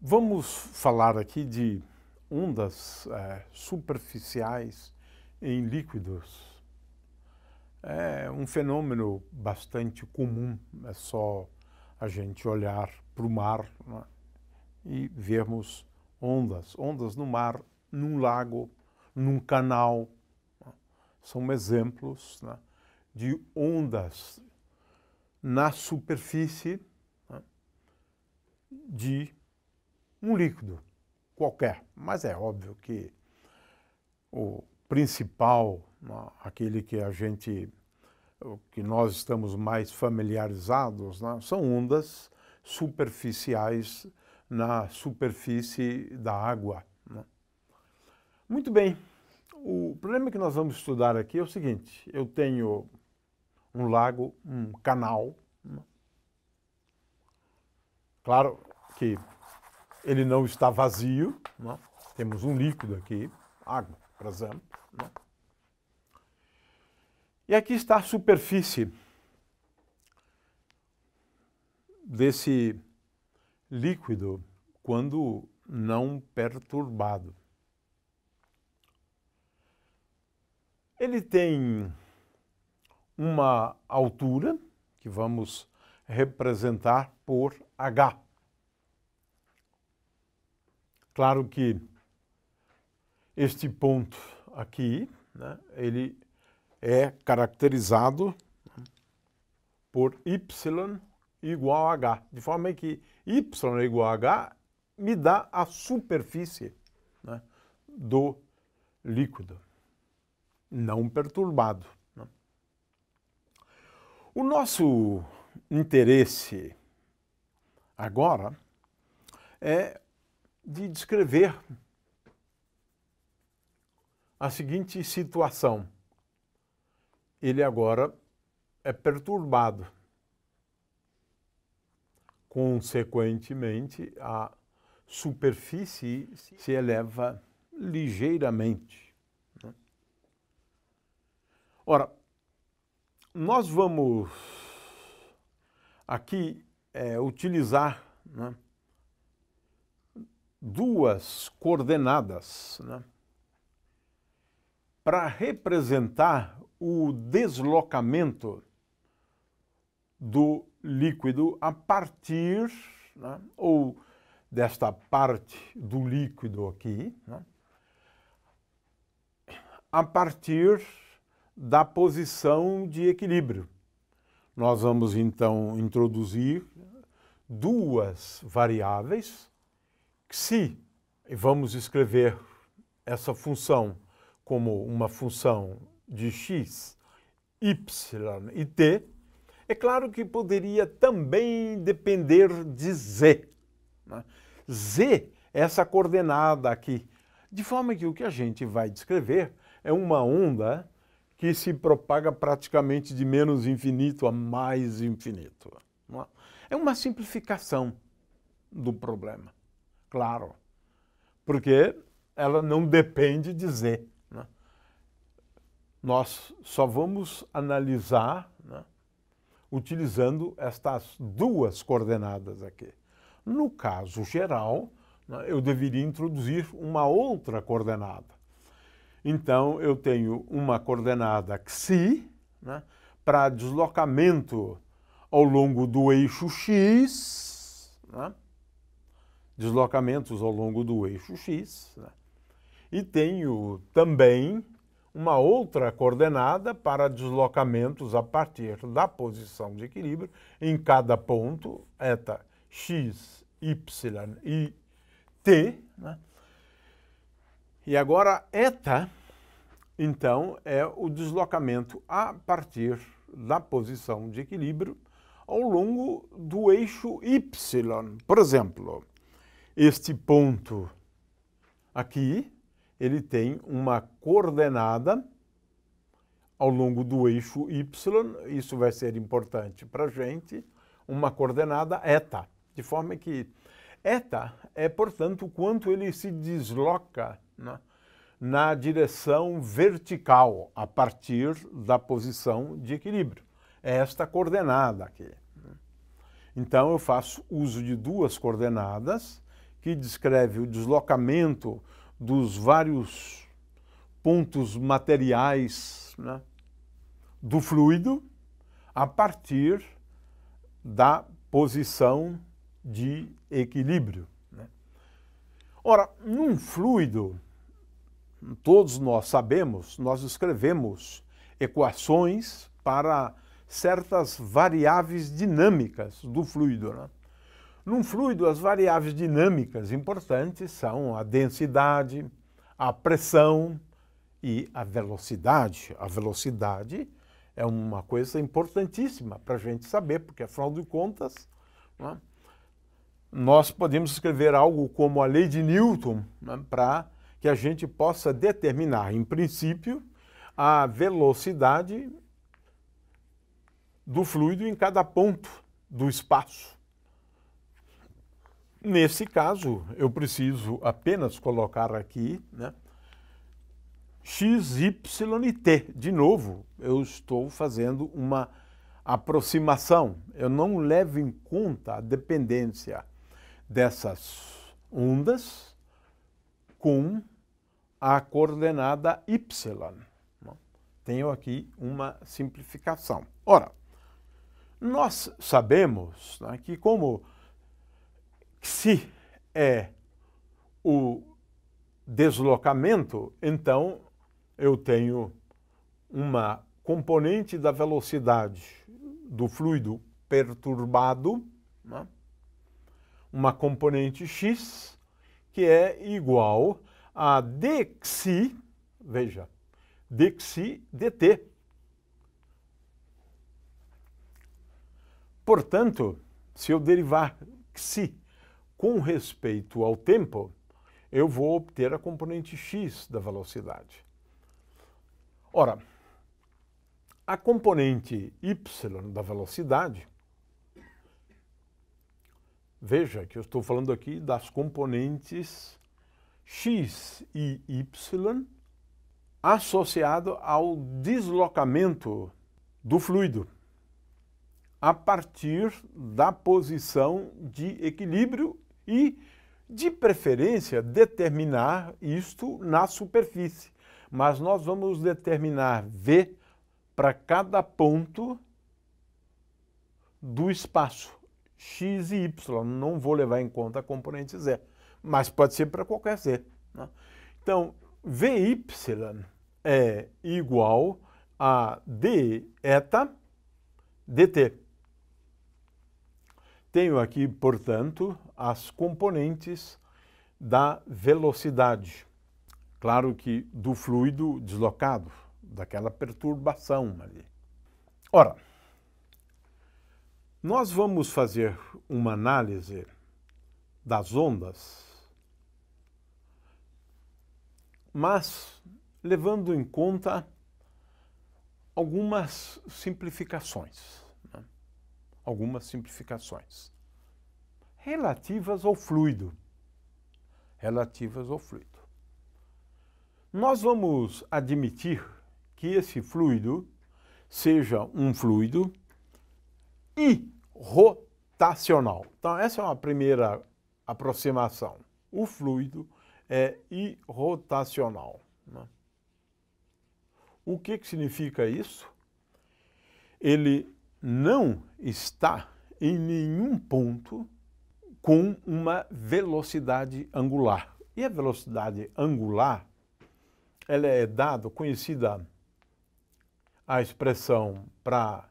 Vamos falar aqui de ondas é, superficiais em líquidos. É um fenômeno bastante comum, é só a gente olhar para o mar né, e vermos ondas. Ondas no mar, num lago, num canal, são exemplos né, de ondas na superfície né, de um líquido qualquer. Mas é óbvio que o principal, né, aquele que a gente, que nós estamos mais familiarizados, né, são ondas superficiais na superfície da água. Né. Muito bem. O problema que nós vamos estudar aqui é o seguinte: eu tenho um lago, um canal. Né? Claro que ele não está vazio, não? Né? temos um líquido aqui, água, por exemplo. Não? Né? E aqui está a superfície desse líquido quando não perturbado. Ele tem uma altura que vamos representar por H. Claro que este ponto aqui, né, ele é caracterizado por y igual a h, de forma que y igual a h me dá a superfície né, do líquido não perturbado. Né? O nosso interesse agora é de descrever a seguinte situação. Ele agora é perturbado. Consequentemente, a superfície se eleva ligeiramente. Ora, nós vamos aqui é, utilizar né, duas coordenadas né, para representar o deslocamento do líquido a partir, né, ou desta parte do líquido aqui, né, a partir da posição de equilíbrio. Nós vamos então introduzir duas variáveis se vamos escrever essa função como uma função de x, y e t, é claro que poderia também depender de z. Né? z é essa coordenada aqui, de forma que o que a gente vai descrever é uma onda que se propaga praticamente de menos infinito a mais infinito. É? é uma simplificação do problema, claro, porque ela não depende de Z. Né? Nós só vamos analisar né, utilizando estas duas coordenadas aqui. No caso geral, né, eu deveria introduzir uma outra coordenada, então, eu tenho uma coordenada xi né, para deslocamento ao longo do eixo x, né, deslocamentos ao longo do eixo x, né, e tenho também uma outra coordenada para deslocamentos a partir da posição de equilíbrio em cada ponto, eta, x, y e t, né? E agora eta, então, é o deslocamento a partir da posição de equilíbrio ao longo do eixo y. Por exemplo, este ponto aqui, ele tem uma coordenada ao longo do eixo y, isso vai ser importante para a gente, uma coordenada eta, de forma que eta é, portanto, quanto ele se desloca né, na direção vertical, a partir da posição de equilíbrio. É esta coordenada aqui. Né. Então, eu faço uso de duas coordenadas que descreve o deslocamento dos vários pontos materiais né, do fluido a partir da posição de equilíbrio. Ora, num fluido, todos nós sabemos, nós escrevemos equações para certas variáveis dinâmicas do fluido. Né? Num fluido, as variáveis dinâmicas importantes são a densidade, a pressão e a velocidade. A velocidade é uma coisa importantíssima para a gente saber, porque afinal de contas, né, nós podemos escrever algo como a lei de Newton né, para que a gente possa determinar, em princípio, a velocidade do fluido em cada ponto do espaço. Nesse caso, eu preciso apenas colocar aqui né, x, y e t. De novo, eu estou fazendo uma aproximação. Eu não levo em conta a dependência dessas ondas com a coordenada y. Tenho aqui uma simplificação. Ora, nós sabemos né, que como se é o deslocamento, então eu tenho uma componente da velocidade do fluido perturbado, né, uma componente x que é igual a dxi, veja, dxi dt. Portanto, se eu derivar xi com respeito ao tempo, eu vou obter a componente x da velocidade. Ora, a componente y da velocidade Veja que eu estou falando aqui das componentes x e y associado ao deslocamento do fluido a partir da posição de equilíbrio e, de preferência, determinar isto na superfície. Mas nós vamos determinar V para cada ponto do espaço. X e Y. Não vou levar em conta a componente Z, mas pode ser para qualquer Z. Né? Então, VY é igual a d eta dt. Tenho aqui, portanto, as componentes da velocidade. Claro que do fluido deslocado, daquela perturbação ali. Ora, nós vamos fazer uma análise das ondas, mas levando em conta algumas simplificações. Né? Algumas simplificações relativas ao fluido. Relativas ao fluido. Nós vamos admitir que esse fluido seja um fluido e rotacional. Então, essa é uma primeira aproximação. O fluido é irrotacional. Né? O que, que significa isso? Ele não está em nenhum ponto com uma velocidade angular. E a velocidade angular ela é dada, conhecida a expressão para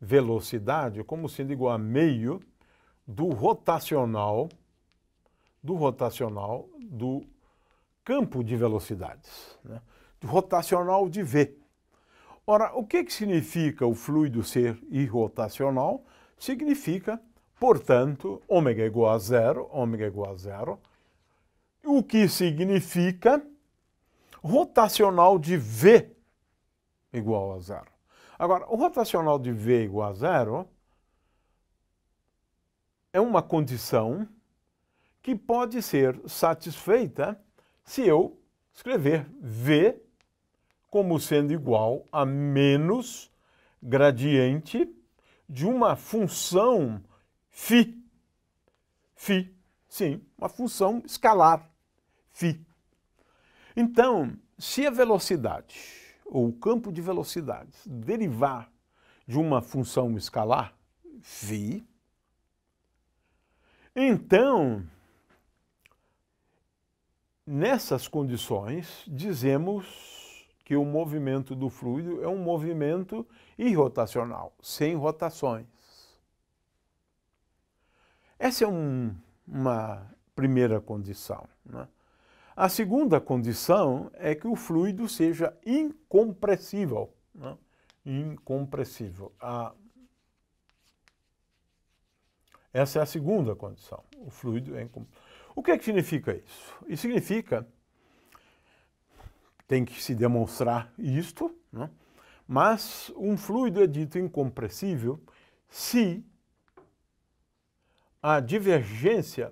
velocidade como sendo igual a meio do rotacional do rotacional do campo de velocidades, né? do rotacional de V. Ora, o que, que significa o fluido ser irrotacional? Significa, portanto, ômega igual a zero, ômega igual a zero, o que significa rotacional de V igual a zero. Agora, o rotacional de V igual a zero é uma condição que pode ser satisfeita se eu escrever V como sendo igual a menos gradiente de uma função φ. Φ, sim, uma função escalar, φ. Então, se a velocidade ou campo de velocidades derivar de uma função escalar, φ, então, nessas condições, dizemos que o movimento do fluido é um movimento irrotacional, sem rotações. Essa é um, uma primeira condição. Né? A segunda condição é que o fluido seja incompressível. Né? Incompressível. A... Essa é a segunda condição. O fluido é incompressível. O que, é que significa isso? Isso significa, tem que se demonstrar isto, né? mas um fluido é dito incompressível se a divergência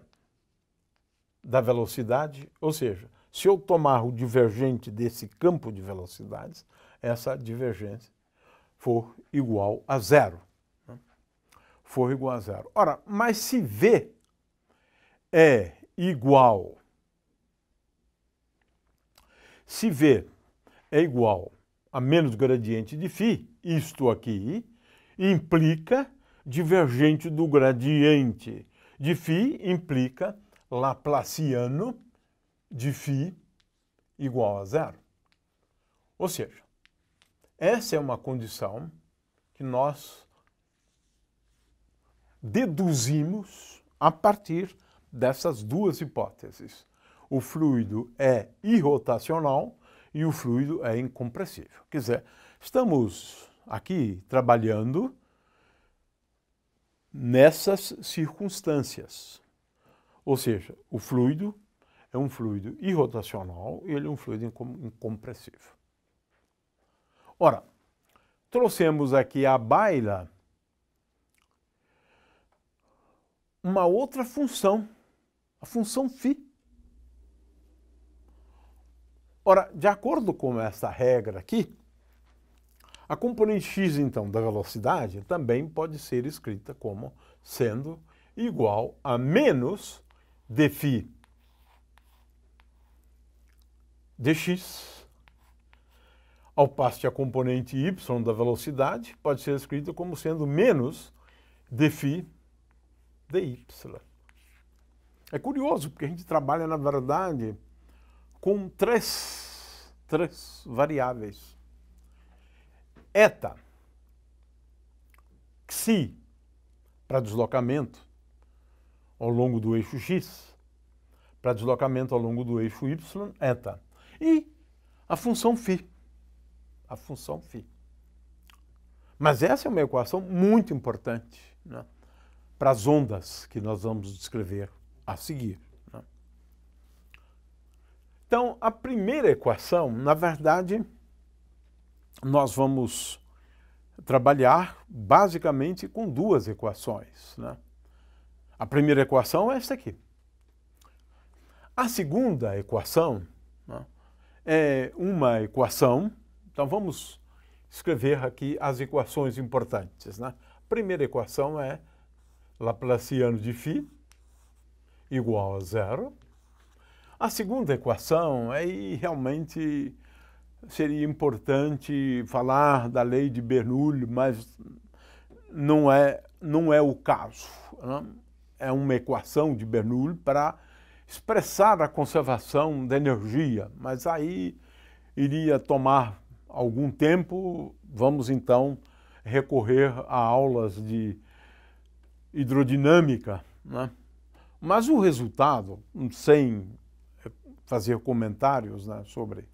da velocidade, ou seja, se eu tomar o divergente desse campo de velocidades, essa divergência for igual a zero. Né? For igual a zero. Ora, mas se V é igual. Se V é igual a menos gradiente de φ, isto aqui implica divergente do gradiente de φ implica laplaciano de φ igual a zero. Ou seja, essa é uma condição que nós deduzimos a partir dessas duas hipóteses. O fluido é irrotacional e o fluido é incompressível. Quer dizer, estamos aqui trabalhando nessas circunstâncias. Ou seja, o fluido é um fluido irrotacional e ele é um fluido incompressível. Ora, trouxemos aqui à baila uma outra função, a função φ. Ora, de acordo com essa regra aqui, a componente x, então, da velocidade também pode ser escrita como sendo igual a menos dφ dx, ao passo que a componente y da velocidade pode ser escrita como sendo menos dφ dy. É curioso, porque a gente trabalha, na verdade, com três, três variáveis. Eta, xi, para deslocamento, ao longo do eixo x, para deslocamento ao longo do eixo y, eta. E a função φ. A função φ. Mas essa é uma equação muito importante né, para as ondas que nós vamos descrever a seguir. Né. Então, a primeira equação, na verdade, nós vamos trabalhar basicamente com duas equações. Né. A primeira equação é esta aqui. A segunda equação né, é uma equação, então vamos escrever aqui as equações importantes. Né? A primeira equação é Laplaciano de φ igual a zero. A segunda equação é realmente seria importante falar da lei de Bernoulli, mas não é, não é o caso. Né? é uma equação de Bernoulli para expressar a conservação da energia, mas aí iria tomar algum tempo. Vamos então recorrer a aulas de hidrodinâmica, né? Mas o resultado, sem fazer comentários né, sobre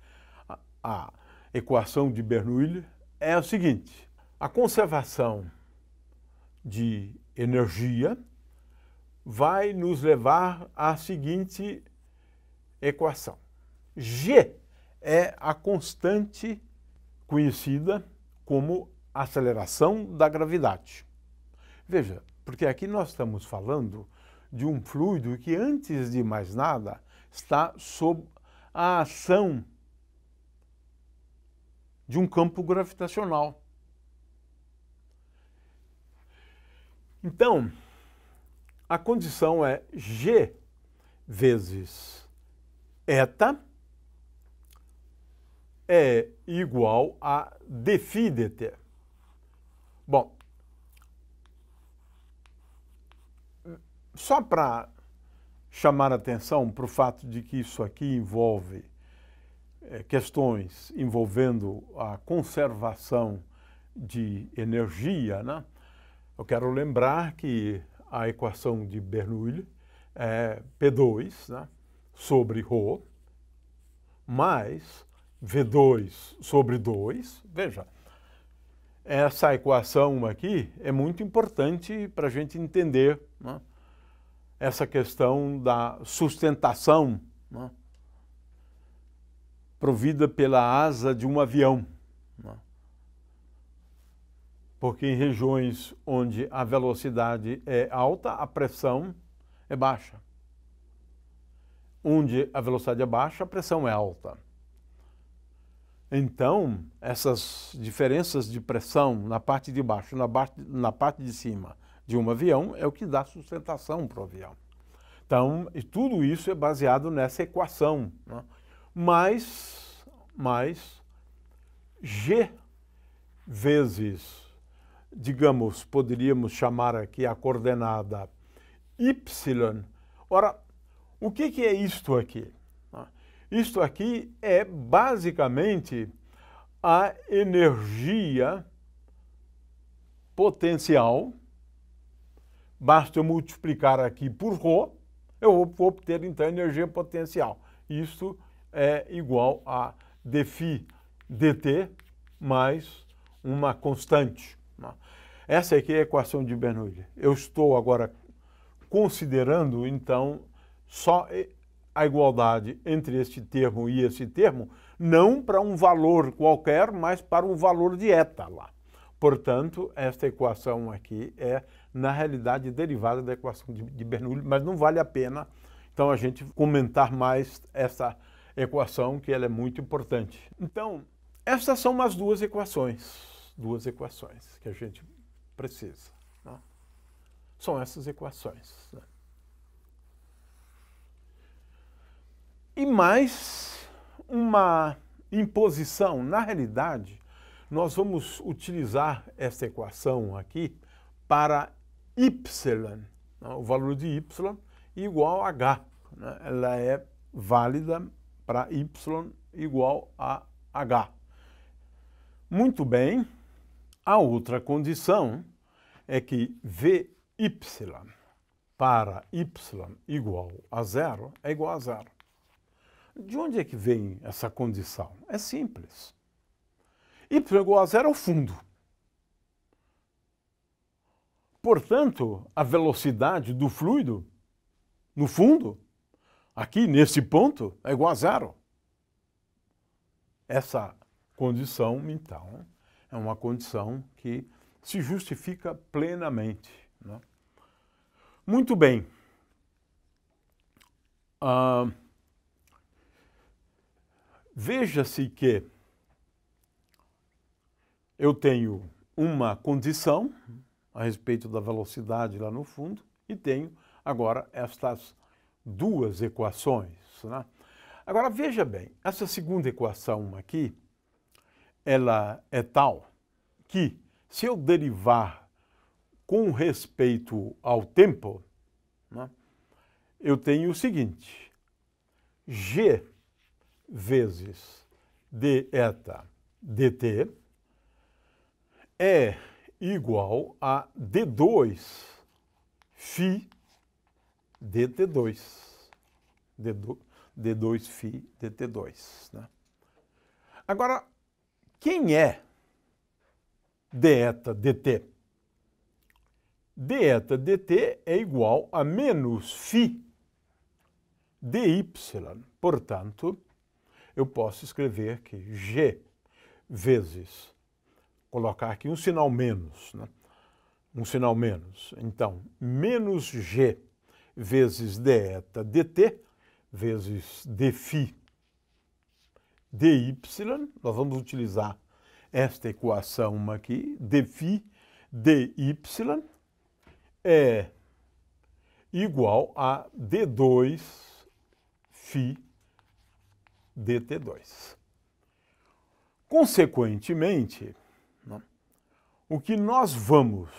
a, a equação de Bernoulli, é o seguinte: a conservação de energia vai nos levar à seguinte equação. G é a constante conhecida como aceleração da gravidade. Veja, porque aqui nós estamos falando de um fluido que, antes de mais nada, está sob a ação de um campo gravitacional. Então, a condição é G vezes eta é igual a dφ dt. Bom, só para chamar atenção para o fato de que isso aqui envolve é, questões envolvendo a conservação de energia, né? eu quero lembrar que a equação de Bernoulli, é, P2 né, sobre Rho, mais V2 sobre 2. Veja, essa equação aqui é muito importante para a gente entender né, essa questão da sustentação né, provida pela asa de um avião. Né porque em regiões onde a velocidade é alta, a pressão é baixa. Onde a velocidade é baixa, a pressão é alta. Então, essas diferenças de pressão na parte de baixo e na parte de cima de um avião é o que dá sustentação para o avião. Então, e tudo isso é baseado nessa equação. Né? Mas, mas, G vezes digamos, poderíamos chamar aqui a coordenada y. Ora, o que, que é isto aqui? Ah, isto aqui é basicamente a energia potencial. Basta eu multiplicar aqui por ρ, eu vou obter então energia potencial. Isto é igual a dφ dt mais uma constante. Essa aqui é a equação de Bernoulli. Eu estou agora considerando, então, só a igualdade entre este termo e esse termo, não para um valor qualquer, mas para um valor de eta lá. Portanto, esta equação aqui é, na realidade, derivada da equação de Bernoulli, mas não vale a pena, então, a gente comentar mais essa equação, que ela é muito importante. Então, estas são as duas equações duas equações que a gente precisa. Né? São essas equações. Né? E mais uma imposição. Na realidade, nós vamos utilizar essa equação aqui para y, né? o valor de y igual a h. Né? Ela é válida para y igual a h. Muito bem, a outra condição é que Vy para y igual a zero é igual a zero. De onde é que vem essa condição? É simples. y igual a zero é o fundo. Portanto, a velocidade do fluido no fundo, aqui nesse ponto, é igual a zero. Essa condição, então, é uma condição que se justifica plenamente. Né? Muito bem. Ah, Veja-se que eu tenho uma condição a respeito da velocidade lá no fundo e tenho agora estas duas equações. Né? Agora veja bem, essa segunda equação aqui, ela é tal que, se eu derivar com respeito ao tempo, né, eu tenho o seguinte: g vezes deta dt é igual a d2 φ dt2. D2 φ dt2. Né? Agora, quem é delta dt? Delta dt é igual a menos φ dy. Portanto, eu posso escrever que g vezes, colocar aqui um sinal menos, né? um sinal menos. Então, menos g vezes delta dt vezes dφ dy, nós vamos utilizar esta equação aqui, dφ dy é igual a d2 φ dt2. Consequentemente, o que nós vamos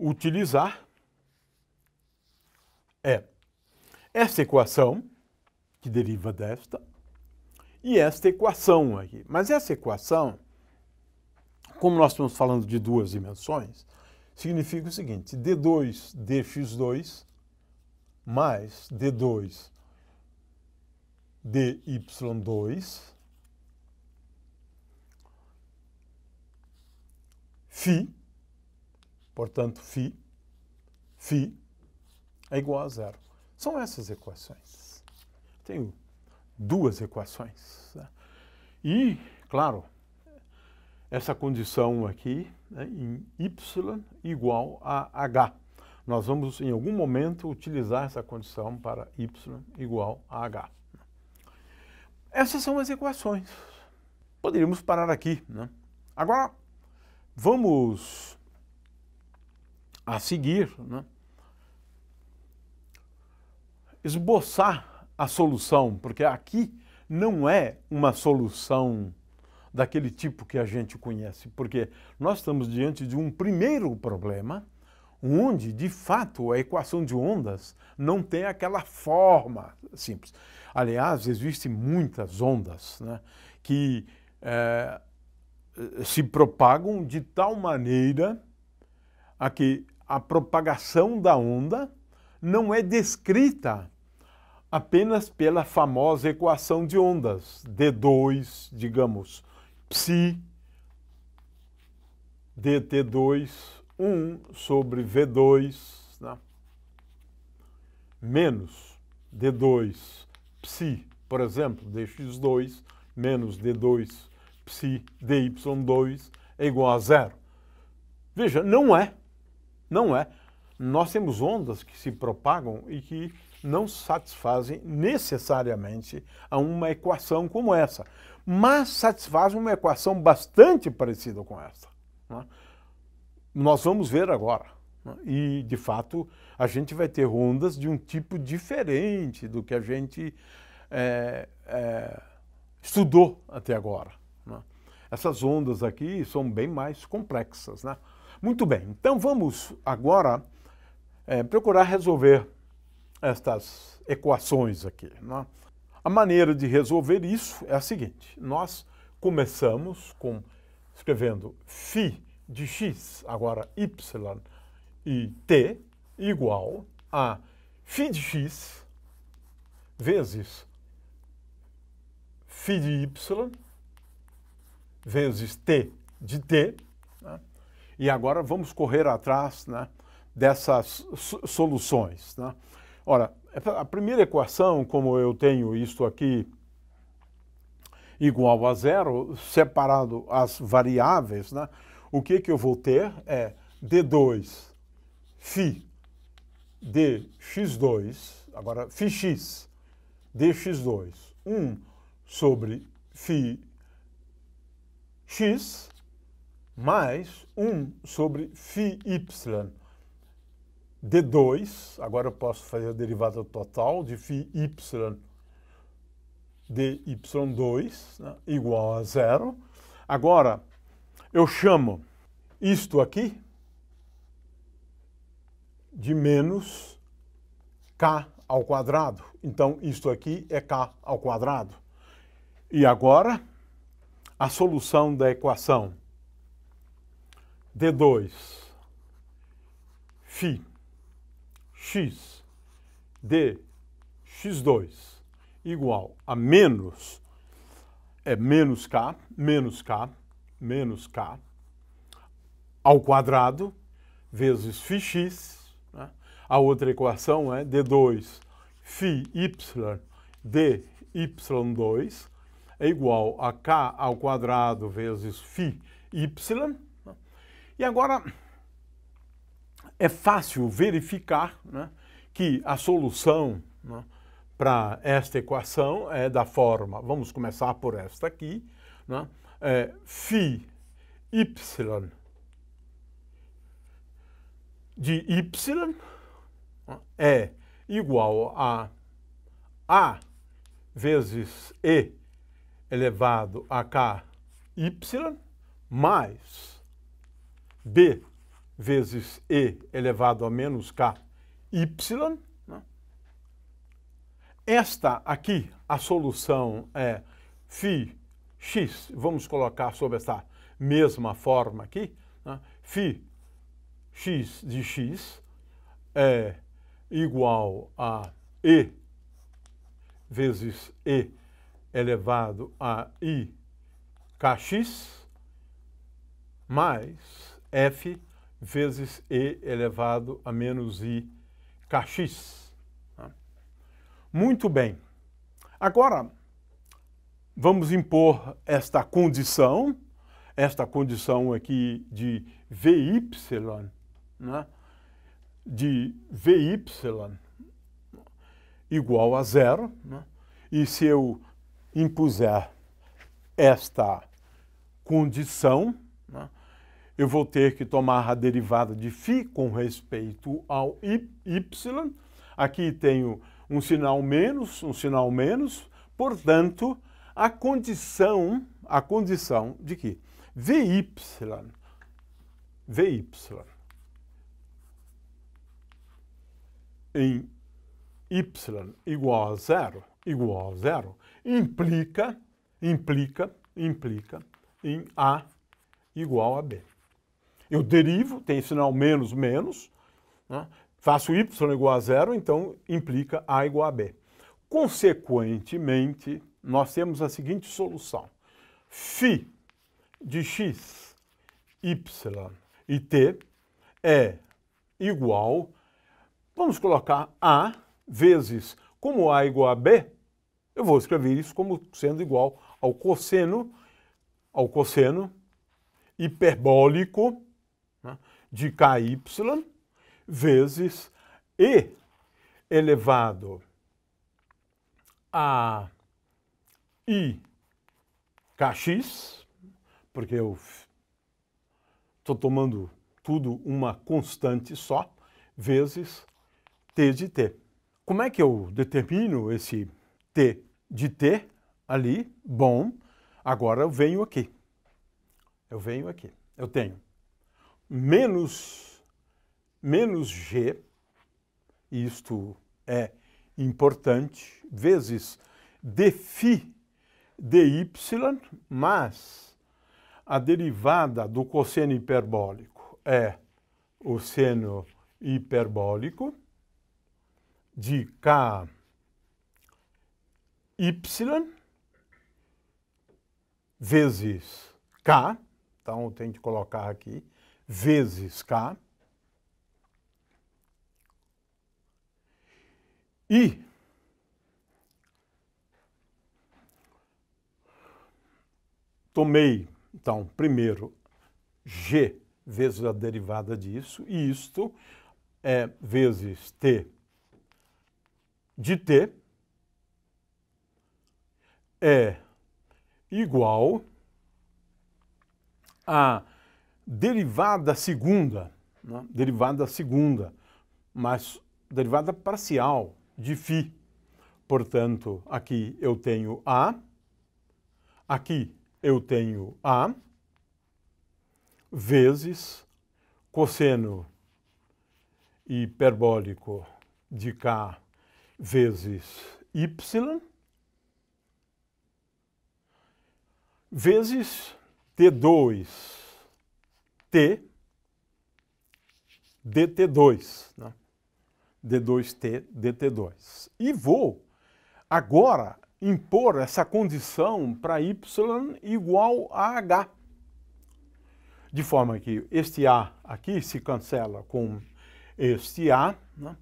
utilizar é esta equação que deriva desta, e esta equação aqui. Mas essa equação, como nós estamos falando de duas dimensões, significa o seguinte, d2 dx2 mais d2 dy2 φ, portanto, φ, φ é igual a zero. São essas equações. Tenho duas equações. Né? E, claro, essa condição aqui né, em y igual a h. Nós vamos, em algum momento, utilizar essa condição para y igual a h. Essas são as equações. Poderíamos parar aqui. Né? Agora, vamos a seguir né, esboçar a solução, porque aqui não é uma solução daquele tipo que a gente conhece, porque nós estamos diante de um primeiro problema onde, de fato, a equação de ondas não tem aquela forma simples. Aliás, existem muitas ondas né, que é, se propagam de tal maneira a que a propagação da onda não é descrita apenas pela famosa equação de ondas, D2, digamos, psi dt2, 1 sobre v2, né? menos d2 psi, por exemplo, dx2 menos d2 psi dy2 é igual a zero. Veja, não é, não é. Nós temos ondas que se propagam e que não satisfazem necessariamente a uma equação como essa, mas satisfazem uma equação bastante parecida com essa. Né? Nós vamos ver agora. Né? E, de fato, a gente vai ter ondas de um tipo diferente do que a gente é, é, estudou até agora. Né? Essas ondas aqui são bem mais complexas. Né? Muito bem, então vamos agora é, procurar resolver estas equações aqui. É? A maneira de resolver isso é a seguinte: nós começamos com escrevendo φ de x, agora y e t igual a φ de x vezes φ de y vezes t de t. Né? E agora vamos correr atrás né, dessas soluções. Né? Ora, a primeira equação, como eu tenho isto aqui igual a zero, separado as variáveis, né? o que, que eu vou ter é D2 φ dx2, agora φx dx2, 1 sobre φx mais 1 sobre φy D2, agora eu posso fazer a derivada total de φy dy2 né, igual a zero. Agora, eu chamo isto aqui de menos k ao quadrado. Então, isto aqui é k ao quadrado. E agora, a solução da equação D2 φ x de x2 igual a menos, é menos k, menos k, menos k ao quadrado vezes φx. Né? A outra equação é d2 φy dy2 é igual a k ao quadrado vezes φy. Né? E agora é fácil verificar né, que a solução né, para esta equação é da forma, vamos começar por esta aqui, né, é, φ y de y né, é igual a a vezes e elevado a k y mais b vezes e elevado a menos k y. Né? Esta aqui, a solução é φ x, vamos colocar sobre essa mesma forma aqui, né? φ x de x é igual a e vezes e elevado a i kx mais f vezes e elevado a menos i kx. Né? Muito bem. Agora, vamos impor esta condição, esta condição aqui de VY, né? de VY igual a zero, né? e se eu impuser esta condição, né? eu vou ter que tomar a derivada de φ com respeito ao y. Aqui tenho um sinal menos, um sinal menos, portanto, a condição, a condição de que VY, VY em y igual a zero, igual a zero, implica, implica, implica em A igual a B. Eu derivo, tem sinal menos, menos, né? faço y igual a zero, então implica a igual a b. Consequentemente, nós temos a seguinte solução. Φ de x, y e t é igual, vamos colocar a vezes, como a igual a b, eu vou escrever isso como sendo igual ao cosseno, ao cosseno hiperbólico né, de KY vezes E elevado a I KX, porque eu estou tomando tudo uma constante só, vezes T de T. Como é que eu determino esse T de T ali? Bom, agora eu venho aqui. Eu venho aqui. Eu tenho menos, menos G, isto é importante, vezes dφ dy, mas a derivada do cosseno hiperbólico é o seno hiperbólico de k y vezes k, então tem que colocar aqui, vezes K. E tomei, então, primeiro G vezes a derivada disso, e isto é vezes T de T é igual a derivada segunda, né? derivada segunda, mas derivada parcial de φ. Portanto, aqui eu tenho A, aqui eu tenho A, vezes cosseno hiperbólico de K vezes Y, vezes T2 T DT2, né? D2T DT2. E vou agora impor essa condição para y igual a h. De forma que este a aqui se cancela com este a, né?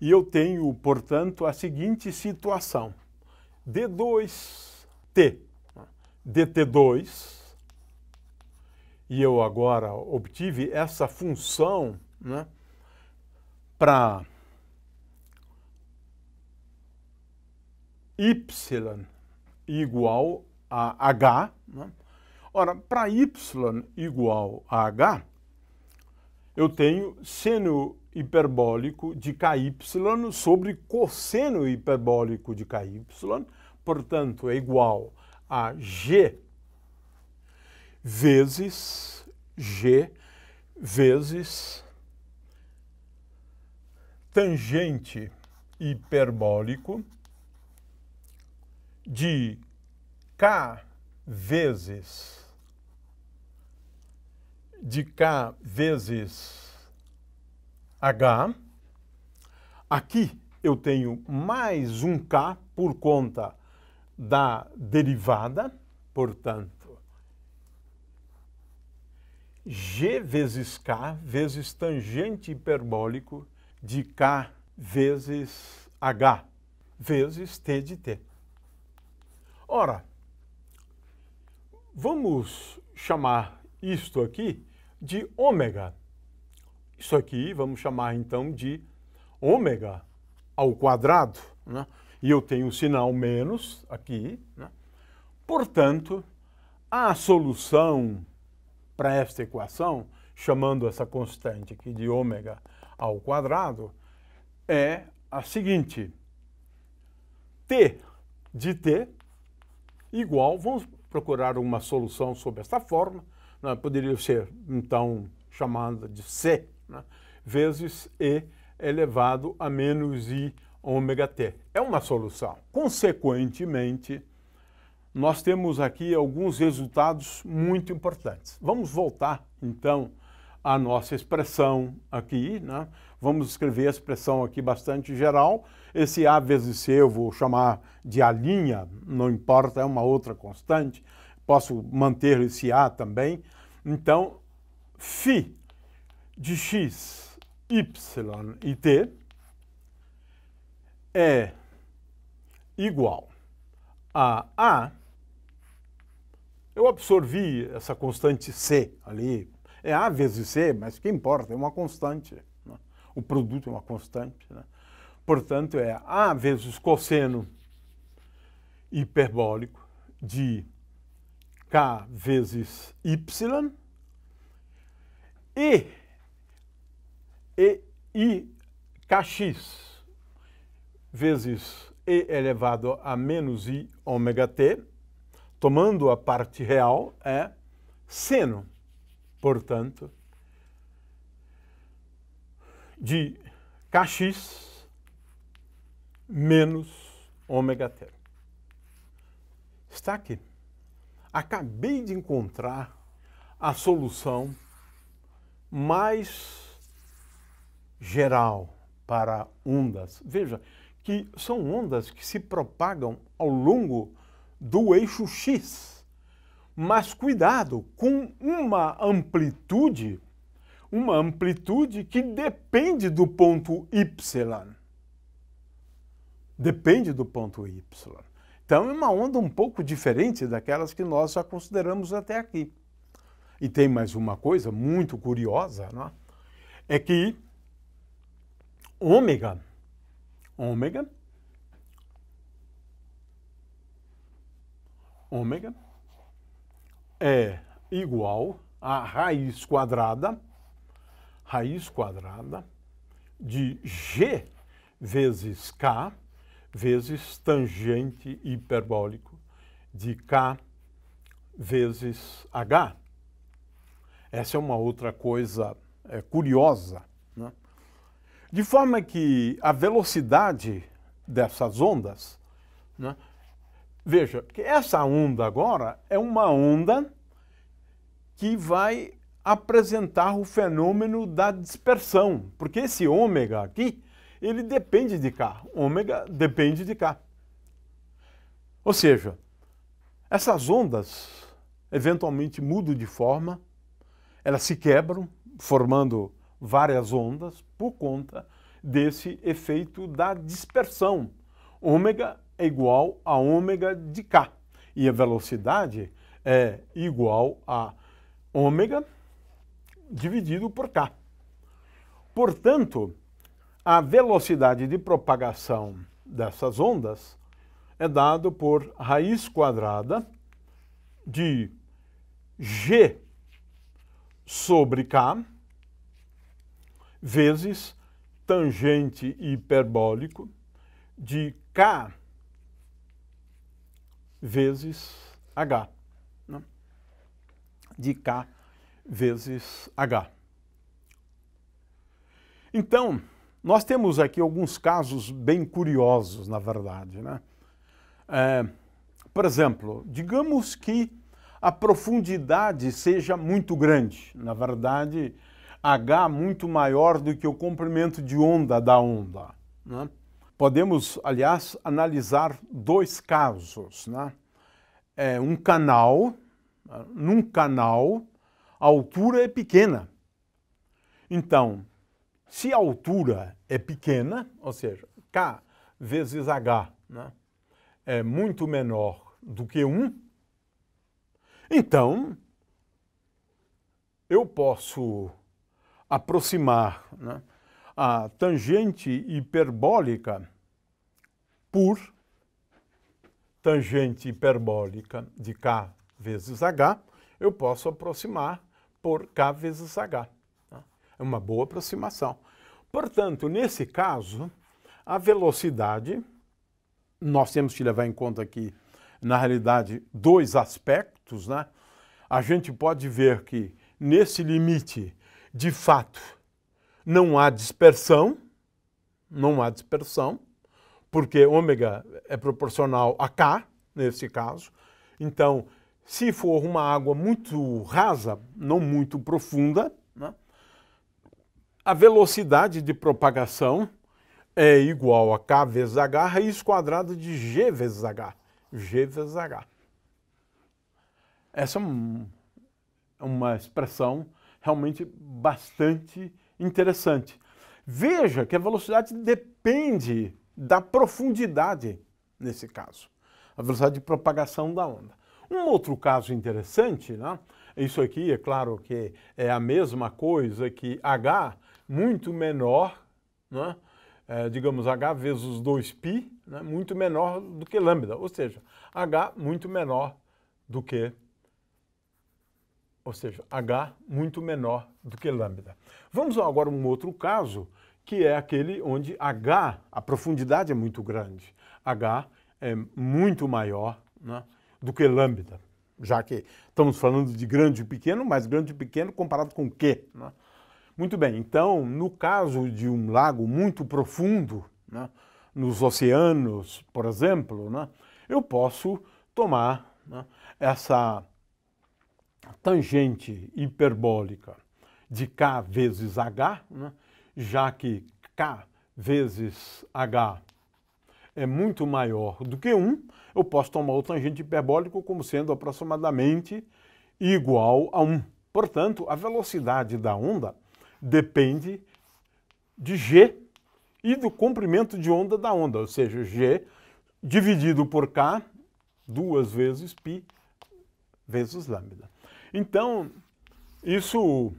e eu tenho, portanto, a seguinte situação. D2T, né? DT2 e eu agora obtive essa função né, para y igual a h. Né? Ora, para y igual a h, eu tenho seno hiperbólico de KY sobre cosseno hiperbólico de KY, portanto, é igual a G vezes G vezes tangente hiperbólico de K vezes de K vezes H. Aqui eu tenho mais um K por conta da derivada, portanto, g vezes k vezes tangente hiperbólico de k vezes h vezes t de t. Ora, vamos chamar isto aqui de ômega. Isso aqui vamos chamar então de ômega ao quadrado, né? e eu tenho o sinal menos aqui. Né? Portanto, a solução para esta equação, chamando essa constante aqui de ômega ao quadrado, é a seguinte. T de T igual, vamos procurar uma solução sob esta forma, né? poderia ser então chamada de C, né? vezes E elevado a menos I ômega T. É uma solução. Consequentemente, nós temos aqui alguns resultados muito importantes. Vamos voltar, então, à nossa expressão aqui, né? Vamos escrever a expressão aqui bastante geral. Esse A vezes C eu vou chamar de A linha, não importa, é uma outra constante. Posso manter esse A também. Então, φ de x, y e t é igual a A eu absorvi essa constante C ali. É A vezes C, mas que importa, é uma constante. Né? O produto é uma constante. Né? Portanto, é A vezes cosseno hiperbólico de K vezes Y e, e I KX vezes E elevado a menos I ômega T tomando a parte real, é seno. Portanto, de kx menos ômega t. Está aqui. Acabei de encontrar a solução mais geral para ondas. Veja que são ondas que se propagam ao longo do eixo X. Mas cuidado com uma amplitude, uma amplitude que depende do ponto Y. Depende do ponto Y. Então é uma onda um pouco diferente daquelas que nós já consideramos até aqui. E tem mais uma coisa muito curiosa, não é? é que ômega, ômega ômega é igual a raiz quadrada, raiz quadrada de g vezes k vezes tangente hiperbólico de k vezes h. Essa é uma outra coisa é, curiosa. Né? De forma que a velocidade dessas ondas né, Veja, que essa onda agora é uma onda que vai apresentar o fenômeno da dispersão, porque esse ômega aqui, ele depende de cá. Ômega depende de cá. Ou seja, essas ondas eventualmente mudam de forma, elas se quebram, formando várias ondas por conta desse efeito da dispersão. Ômega é igual a ômega de k. E a velocidade é igual a ômega dividido por k. Portanto, a velocidade de propagação dessas ondas é dado por raiz quadrada de g sobre k vezes tangente hiperbólico de k vezes H, né? de K vezes H. Então, nós temos aqui alguns casos bem curiosos, na verdade. Né? É, por exemplo, digamos que a profundidade seja muito grande, na verdade, H muito maior do que o comprimento de onda da onda. Né? Podemos, aliás, analisar dois casos. Né? É um canal, né? num canal, a altura é pequena. Então, se a altura é pequena, ou seja, K vezes H né, é muito menor do que 1, então eu posso aproximar né, a tangente hiperbólica por tangente hiperbólica de K vezes H, eu posso aproximar por K vezes H. Tá? É uma boa aproximação. Portanto, nesse caso, a velocidade, nós temos que levar em conta aqui, na realidade, dois aspectos. Né? A gente pode ver que nesse limite, de fato, não há dispersão, não há dispersão, porque ômega é proporcional a K, nesse caso. Então, se for uma água muito rasa, não muito profunda, né, a velocidade de propagação é igual a K vezes H raiz quadrada de G vezes H. G vezes H. Essa é, é uma expressão realmente bastante interessante. Veja que a velocidade depende da profundidade nesse caso, a velocidade de propagação da onda. Um outro caso interessante, né? isso aqui é claro que é a mesma coisa que H, muito menor, né? é, digamos H vezes 2π, né? muito menor do que lambda, ou seja, H muito menor do que ou seja, H muito menor do que lambda. Vamos agora a um outro caso que é aquele onde H, a profundidade é muito grande. H é muito maior né, do que lambda, já que estamos falando de grande e pequeno, mas grande e pequeno comparado com Q. Né? Muito bem, então, no caso de um lago muito profundo, né, nos oceanos, por exemplo, né, eu posso tomar né, essa tangente hiperbólica de K vezes H, né, já que K vezes H é muito maior do que 1, eu posso tomar o tangente hiperbólico como sendo aproximadamente igual a 1. Portanto, a velocidade da onda depende de G e do comprimento de onda da onda, ou seja, G dividido por K, duas vezes π vezes lambda. Então, isso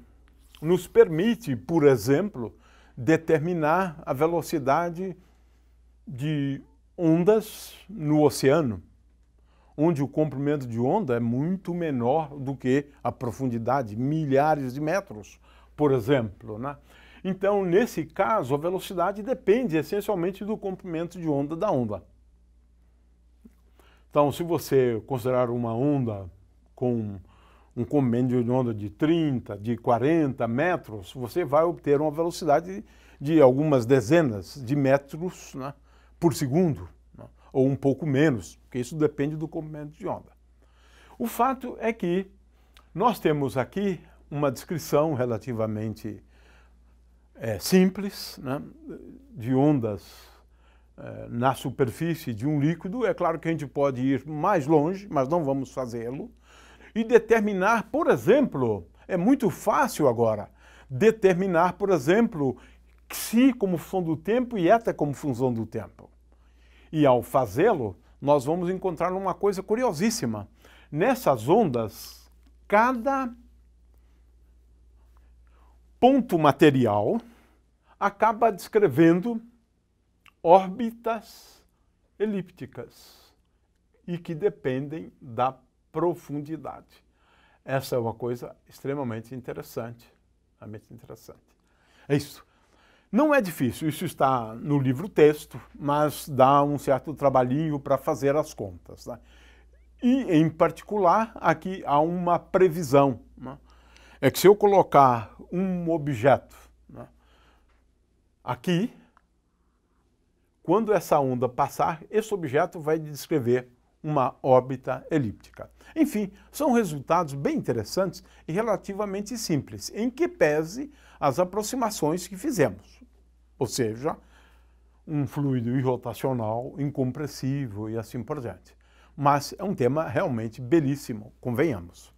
nos permite, por exemplo, determinar a velocidade de ondas no oceano, onde o comprimento de onda é muito menor do que a profundidade, milhares de metros, por exemplo. Né? Então, nesse caso, a velocidade depende essencialmente do comprimento de onda da onda. Então, se você considerar uma onda com um comendo de onda de 30, de 40 metros, você vai obter uma velocidade de algumas dezenas de metros né, por segundo, né, ou um pouco menos, porque isso depende do comprimento de onda. O fato é que nós temos aqui uma descrição relativamente é, simples né, de ondas é, na superfície de um líquido. É claro que a gente pode ir mais longe, mas não vamos fazê-lo e determinar, por exemplo, é muito fácil agora, determinar, por exemplo, si como função do tempo e eta como função do tempo. E ao fazê-lo, nós vamos encontrar uma coisa curiosíssima. Nessas ondas, cada ponto material acaba descrevendo órbitas elípticas e que dependem da profundidade. Essa é uma coisa extremamente interessante, realmente interessante. É isso. Não é difícil, isso está no livro texto, mas dá um certo trabalhinho para fazer as contas. Né? E, em particular, aqui há uma previsão. Né? É que se eu colocar um objeto né, aqui, quando essa onda passar, esse objeto vai descrever uma órbita elíptica. Enfim, são resultados bem interessantes e relativamente simples, em que pese as aproximações que fizemos. Ou seja, um fluido irrotacional, incompressível e assim por diante. Mas é um tema realmente belíssimo, convenhamos.